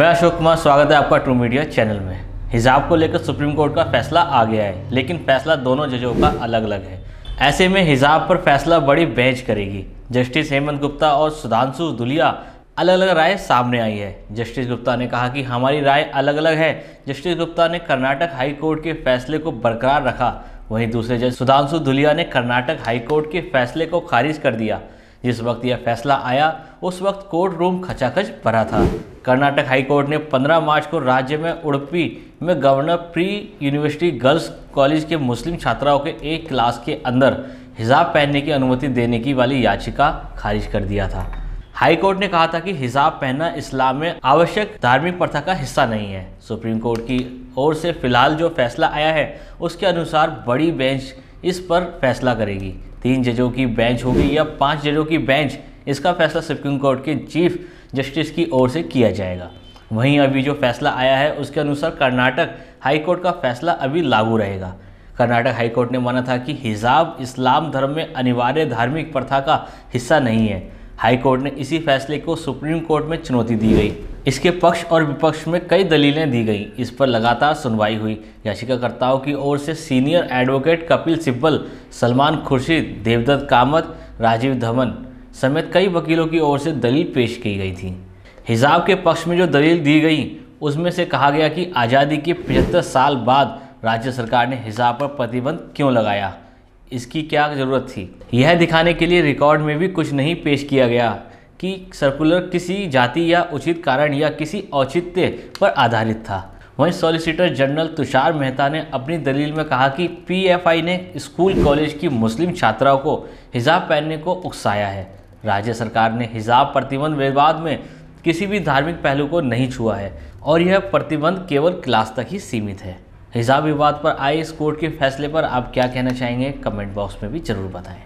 मैं अशोक कुमार स्वागत है आपका ट्रू मीडिया चैनल में हिजाब को लेकर सुप्रीम कोर्ट का फैसला आ गया है लेकिन फैसला दोनों जजों का अलग अलग है ऐसे में हिजाब पर फैसला बड़ी बेंच करेगी जस्टिस हेमंत गुप्ता और सुधांशु दुलिया अलग अलग राय सामने आई है जस्टिस गुप्ता ने कहा कि हमारी राय अलग अलग है जस्टिस गुप्ता ने कर्नाटक हाई कोर्ट के फैसले को बरकरार रखा वहीं दूसरे जज सुधांशु धुलिया ने कर्नाटक हाई कोर्ट के फैसले को खारिज कर दिया जिस वक्त यह फैसला आया उस वक्त कोर्ट रूम खचाखच भरा था कर्नाटक हाई कोर्ट ने 15 मार्च को राज्य में उड़पी में governor pre university girls college के मुस्लिम छात्राओं के एक क्लास के अंदर हिजाब पहनने की अनुमति देने की वाली याचिका खारिज कर दिया था हाई कोर्ट ने कहा था कि हिजाब पहनना इस्लाम में आवश्यक धार्मिक प्रथा का हिस्सा नहीं है सुप्रीम कोर्ट की ओर से फिलहाल जो फैसला आया है उसके अनुसार बड़ी बेंच इस पर फैसला करेगी तीन जजों की बेंच होगी या पांच जजों की बेंच इसका फैसला सुप्रीम कोर्ट के चीफ जस्टिस की ओर से किया जाएगा वहीं अभी जो फैसला आया है उसके अनुसार कर्नाटक हाईकोर्ट का फैसला अभी लागू रहेगा कर्नाटक हाईकोर्ट ने माना था कि हिजाब इस्लाम धर्म में अनिवार्य धार्मिक प्रथा का हिस्सा नहीं है हाई कोर्ट ने इसी फैसले को सुप्रीम कोर्ट में चुनौती दी गई इसके पक्ष और विपक्ष में कई दलीलें दी गई इस पर लगातार सुनवाई हुई याचिकाकर्ताओं की ओर से सीनियर एडवोकेट कपिल सिब्बल सलमान खुर्शीद देवदत्त कामत राजीव धवन समेत कई वकीलों की ओर से दलील पेश की गई थी हिजाब के पक्ष में जो दलील दी गई उसमें से कहा गया कि आज़ादी के पचहत्तर साल बाद राज्य सरकार ने हिजाब पर प्रतिबंध क्यों लगाया इसकी क्या ज़रूरत थी यह दिखाने के लिए रिकॉर्ड में भी कुछ नहीं पेश किया गया कि सर्कुलर किसी जाति या उचित कारण या किसी औचित्य पर आधारित था वहीं सॉलिसिटर जनरल तुषार मेहता ने अपनी दलील में कहा कि पीएफआई ने स्कूल कॉलेज की मुस्लिम छात्राओं को हिजाब पहनने को उकसाया है राज्य सरकार ने हिजाब प्रतिबंध विवाद में किसी भी धार्मिक पहलू को नहीं छुआ है और यह प्रतिबंध केवल क्लास तक ही सीमित है हिजाब विवाद पर आए इस कोर्ट के फैसले पर आप क्या कहना चाहेंगे कमेंट बॉक्स में भी जरूर बताएं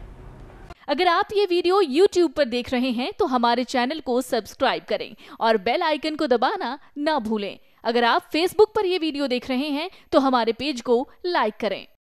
अगर आप ये वीडियो YouTube पर देख रहे हैं तो हमारे चैनल को सब्सक्राइब करें और बेल आइकन को दबाना ना भूलें अगर आप Facebook पर यह वीडियो देख रहे हैं तो हमारे पेज को लाइक करें